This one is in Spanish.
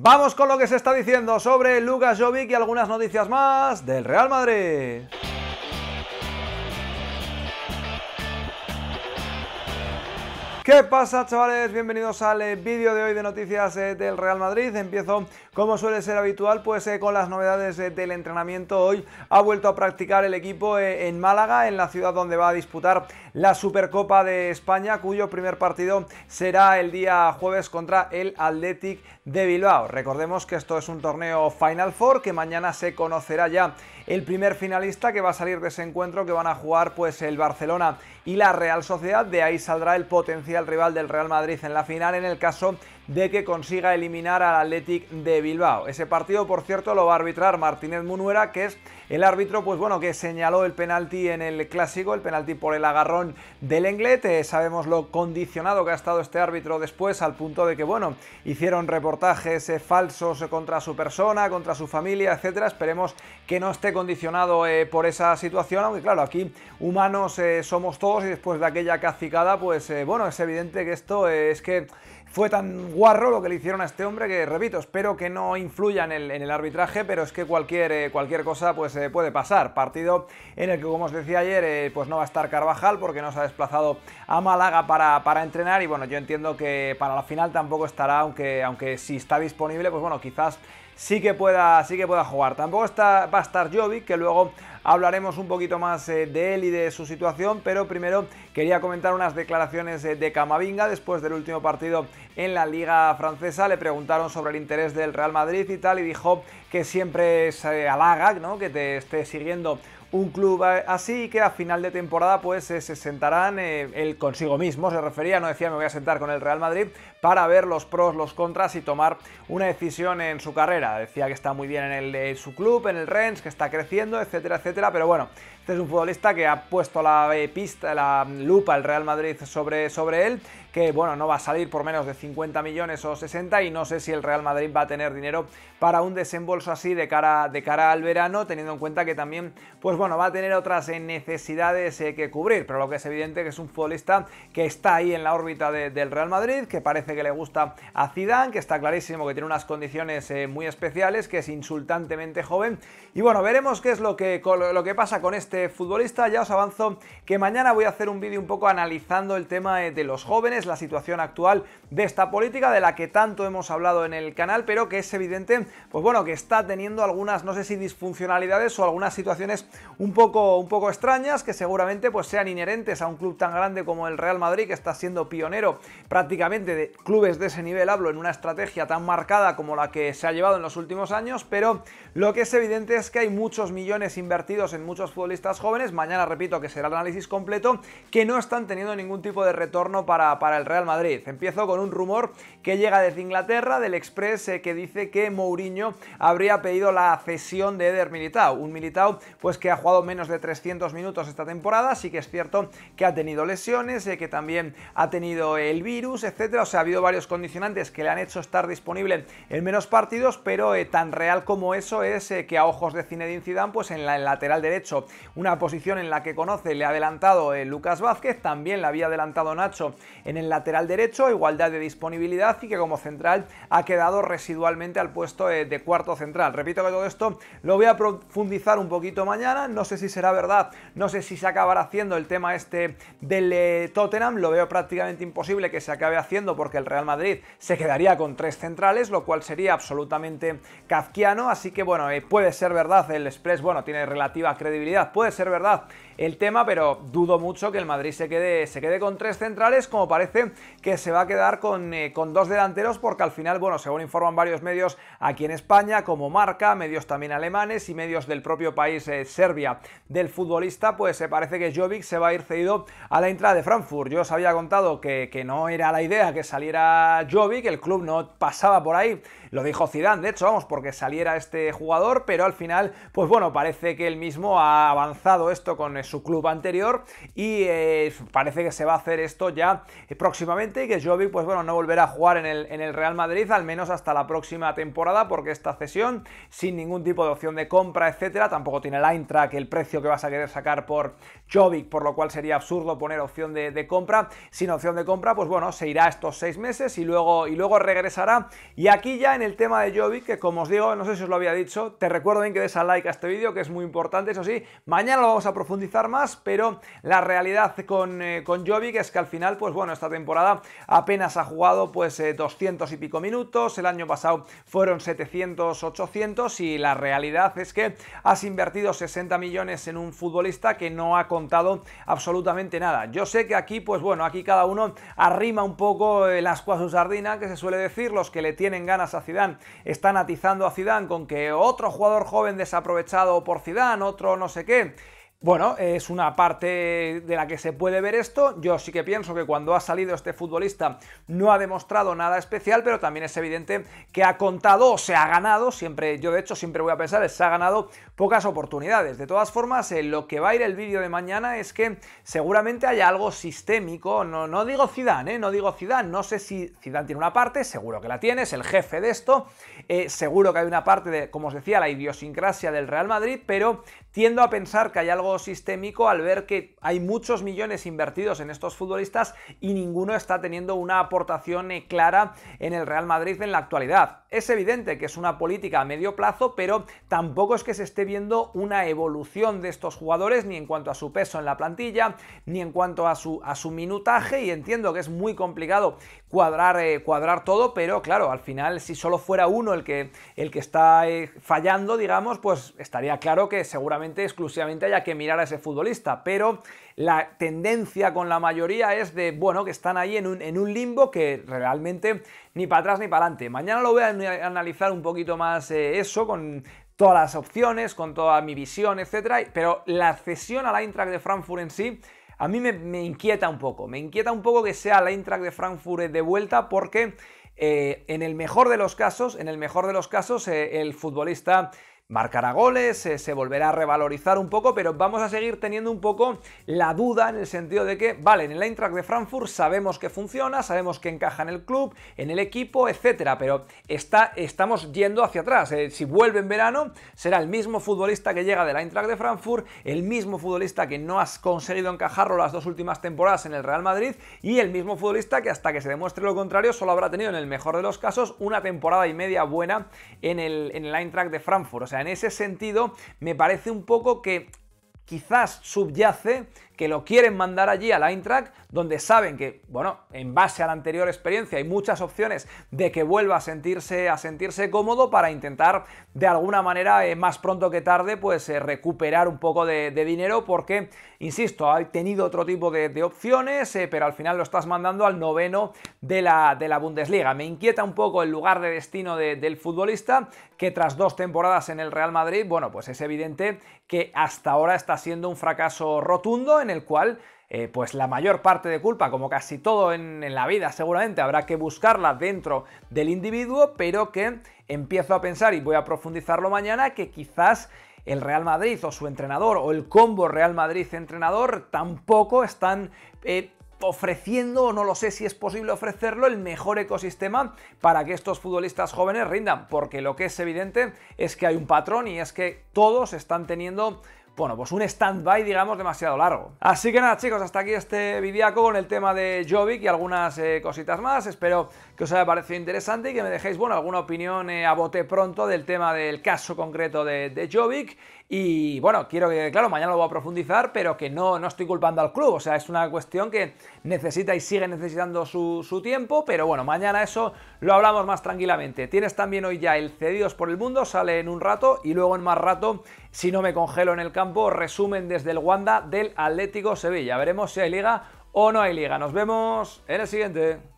Vamos con lo que se está diciendo sobre Lucas Jovic y algunas noticias más del Real Madrid. ¿Qué pasa chavales? Bienvenidos al eh, vídeo de hoy de noticias eh, del Real Madrid. Empiezo como suele ser habitual pues eh, con las novedades del entrenamiento. Hoy ha vuelto a practicar el equipo en Málaga, en la ciudad donde va a disputar la Supercopa de España, cuyo primer partido será el día jueves contra el Athletic de Bilbao. Recordemos que esto es un torneo Final Four que mañana se conocerá ya el primer finalista que va a salir de ese encuentro que van a jugar pues el Barcelona y la Real Sociedad, de ahí saldrá el potencial rival del Real Madrid en la final en el caso de que consiga eliminar al Athletic de Bilbao. Ese partido, por cierto, lo va a arbitrar Martínez Munuera, que es el árbitro, pues bueno, que señaló el penalti en el clásico, el penalti por el agarrón del englete. sabemos lo condicionado que ha estado este árbitro después, al punto de que, bueno, hicieron reportajes eh, falsos contra su persona, contra su familia, etcétera. Esperemos que no esté condicionado eh, por esa situación, aunque claro, aquí humanos eh, somos todos y después de aquella cacicada, pues bueno, es evidente que esto es que fue tan guarro lo que le hicieron a este hombre que, repito, espero que no influya en el, arbitraje, pero es que cualquier, eh, cualquier cosa pues, eh, puede pasar. Partido en el que, como os decía ayer, eh, pues no va a estar Carvajal porque no se ha desplazado a Málaga para, entrenar y bueno, yo entiendo que para la final tampoco estará, aunque, aunque si está disponible, pues bueno, quizás sí que pueda, que pueda jugar. Tampoco está, va a estar Jovi, que luego hablaremos un poquito más eh, de él y de su situación, pero primero quería comentar unas declaraciones eh, de Camavinga después del último partido en la Liga Francesa. Le preguntaron sobre el interés del Real Madrid y tal, y dijo que siempre se eh, halaga ¿no? que te esté siguiendo un club así que a final de temporada pues eh, se sentarán eh, él consigo mismo, se refería, no decía me voy a sentar con el Real Madrid para ver los pros, los contras y tomar una decisión en su carrera. Decía que está muy bien en, el, su club, en el Rennes, que está creciendo, etcétera, etcétera, pero bueno, este es un futbolista que ha puesto la eh, pista, la lupa el Real Madrid sobre, sobre él que bueno, no va a salir por menos de 50 millones o 60 y no sé si el Real Madrid va a tener dinero para un desembolso así de cara, de cara al verano, teniendo en cuenta que también, pues bueno, va a tener otras necesidades eh, que cubrir, pero lo que es evidente que es un futbolista que está ahí en la órbita del Real Madrid, que parece que le gusta a Zidane, que está clarísimo que tiene unas condiciones eh, muy especiales, que es insultantemente joven y bueno, veremos qué es lo que, lo que pasa con este futbolista, ya os avanzo que mañana voy a hacer un vídeo un poco analizando el tema eh, de los jóvenes, la situación actual de esta política de la que tanto hemos hablado en el canal, pero que es evidente, pues bueno, que está teniendo algunas, no sé si disfuncionalidades o algunas situaciones un poco, un poco extrañas que seguramente pues sean inherentes a un club tan grande como el Real Madrid, que está siendo pionero prácticamente de clubes de ese nivel, hablo, en una estrategia tan marcada como la que se ha llevado en los últimos años, pero lo que es evidente es que hay muchos millones invertidos en muchos futbolistas jóvenes, mañana repito que será el análisis completo, que no están teniendo ningún tipo de retorno para el Real Madrid. Empiezo con un rumor que llega desde Inglaterra, del Express, eh, que dice que Mourinho habría pedido la cesión de Eder Militao. Un Militao pues, que ha jugado menos de 300 minutos esta temporada, sí que es cierto que ha tenido lesiones, eh, que también ha tenido el virus, etcétera. O sea, ha habido varios condicionantes que le han hecho estar disponible en menos partidos, pero eh, tan real como eso es que a ojos de Zinedine Zidane, pues en la, el lateral derecho, una posición en la que conoce, le ha adelantado Lucas Vázquez, también la había adelantado Nacho en el lateral derecho, igualdad de disponibilidad y que como central ha quedado residualmente al puesto de cuarto central. Repito que todo esto lo voy a profundizar un poquito mañana, no sé si será verdad, no sé si se acabará haciendo el tema este del eh, Tottenham, lo veo prácticamente imposible que se acabe haciendo porque el Real Madrid se quedaría con tres centrales, lo cual sería absolutamente kafkiano, así que bueno, eh, puede ser verdad, el Express, bueno, tiene relativa credibilidad, puede ser verdad el tema, pero dudo mucho que el Madrid se quede, se quede con tres centrales como parece que se va a quedar eh, con, dos delanteros porque al final, bueno, según informan varios medios aquí en España, como Marca, medios también alemanes y medios del propio país eh, Serbia del futbolista, pues se eh, parece que Jovic se va a ir cedido a la entrada de Frankfurt. Yo os había contado que, no era la idea que saliera Jovic, el club no pasaba por ahí, lo dijo Zidane, de hecho, vamos, porque saliera este jugador, pero al final, pues bueno, parece que él mismo ha avanzado esto con su club anterior y parece que se va a hacer esto ya próximamente y que Jovic, pues bueno, no volverá a jugar en el, en el Real Madrid, al menos hasta la próxima temporada, porque esta cesión, sin ningún tipo de opción de compra, etcétera, tampoco tiene la que el precio que vas a querer sacar por Jovic, por lo cual sería absurdo poner opción de, compra. Sin opción de compra, pues bueno, se irá estos seis meses y luego, y luego regresará. Y aquí ya en el tema de Jovic, que como os digo, no sé si os lo había dicho, te recuerdo bien que des al like a este vídeo, que es muy importante, eso sí, mañana lo vamos a profundizar más, pero la realidad con, eh, con Jovic es que al final, pues bueno, esta temporada apenas ha jugado pues 200 eh, y pico minutos, el año pasado fueron 700, 800 y la realidad es que has invertido 60 millones en un futbolista que no ha contado absolutamente nada. Yo sé que aquí pues bueno, aquí cada uno arrima un poco las asco a sardina, que se suele decir, los que le tienen ganas a Zidane están atizando a Zidane con que otro jugador joven desaprovechado por Zidane, otro no sé qué. Bueno, es una parte de la que se puede ver esto. Yo sí que pienso que cuando ha salido este futbolista no ha demostrado nada especial, pero también es evidente que ha contado o se ha ganado, siempre, yo de hecho siempre voy a pensar, se ha ganado pocas oportunidades. De todas formas, lo que va a ir el vídeo de mañana es que seguramente hay algo sistémico, no, no digo Zidane, ¿eh? no digo Zidane, no sé si Zidane tiene una parte, seguro que la tiene, es el jefe de esto, eh, seguro que hay una parte de, como os decía, la idiosincrasia del Real Madrid, pero tiendo a pensar que hay algo sistémico al ver que hay muchos millones invertidos en estos futbolistas y ninguno está teniendo una aportación eh, clara en el Real Madrid en la actualidad. Es evidente que es una política a medio plazo, pero tampoco es que se esté viendo una evolución de estos jugadores ni en cuanto a su peso en la plantilla, ni en cuanto a su, a su minutaje y entiendo que es muy complicado cuadrar, eh, cuadrar todo, pero claro, al final si solo fuera uno el que, el que está eh, fallando, digamos, pues estaría claro que seguramente exclusivamente haya que mirar a ese futbolista, pero la tendencia con la mayoría es de, bueno, que están ahí en un, limbo que realmente ni para atrás ni para adelante. Mañana lo voy a analizar un poquito más eh, eso con todas las opciones, con toda mi visión, etcétera, pero la cesión a la Eintracht de Frankfurt en sí a mí me, inquieta un poco, me inquieta un poco que sea la Eintracht de Frankfurt de vuelta porque eh, en el mejor de los casos, en el mejor de los casos, eh, el futbolista marcará goles, se volverá a revalorizar un poco, pero vamos a seguir teniendo un poco la duda en el sentido de que, vale, en el Eintracht de Frankfurt sabemos que funciona, sabemos que encaja en el club, en el equipo, etcétera, pero está, estamos yendo hacia atrás. Eh, si vuelve en verano, será el mismo futbolista que llega del Eintracht de Frankfurt, el mismo futbolista que no has conseguido encajarlo las dos últimas temporadas en el Real Madrid y el mismo futbolista que hasta que se demuestre lo contrario solo habrá tenido en el mejor de los casos una temporada y media buena en el, en el Eintracht de Frankfurt sea, en ese sentido me parece un poco que quizás subyace que lo quieren mandar allí a al Eintracht, donde saben que, bueno, en base a la anterior experiencia hay muchas opciones de que vuelva a sentirse, a sentirse cómodo para intentar de alguna manera, eh, más pronto que tarde, pues eh, recuperar un poco de, dinero, porque, insisto, ha tenido otro tipo de, opciones, eh, pero al final lo estás mandando al noveno de la, de la Bundesliga. Me inquieta un poco el lugar de destino del futbolista, que tras dos temporadas en el Real Madrid, bueno, pues es evidente que hasta ahora está siendo un fracaso rotundo en el cual eh, pues la mayor parte de culpa, como casi todo en, la vida seguramente, habrá que buscarla dentro del individuo, pero que empiezo a pensar, y voy a profundizarlo mañana, que quizás el Real Madrid o su entrenador o el combo Real Madrid-entrenador tampoco están... Eh, ofreciendo, o no lo sé si es posible ofrecerlo, el mejor ecosistema para que estos futbolistas jóvenes rindan, porque lo que es evidente es que hay un patrón y es que todos están teniendo bueno, pues un stand-by, digamos, demasiado largo. Así que nada, chicos, hasta aquí este videaco con el tema de Jovic y algunas eh, cositas más. Espero que os haya parecido interesante y que me dejéis, bueno, alguna opinión eh, a bote pronto del tema del caso concreto de, de y bueno, quiero que, claro, mañana lo voy a profundizar, pero que no, no estoy culpando al club. O sea, es una cuestión que necesita y sigue necesitando su, su tiempo, pero bueno, mañana eso lo hablamos más tranquilamente. Tienes también hoy ya el Cedidos por el Mundo, sale en un rato y luego en más rato, si no me congelo en el campo, resumen desde el Wanda del Atlético Sevilla. Veremos si hay liga o no hay liga. Nos vemos en el siguiente.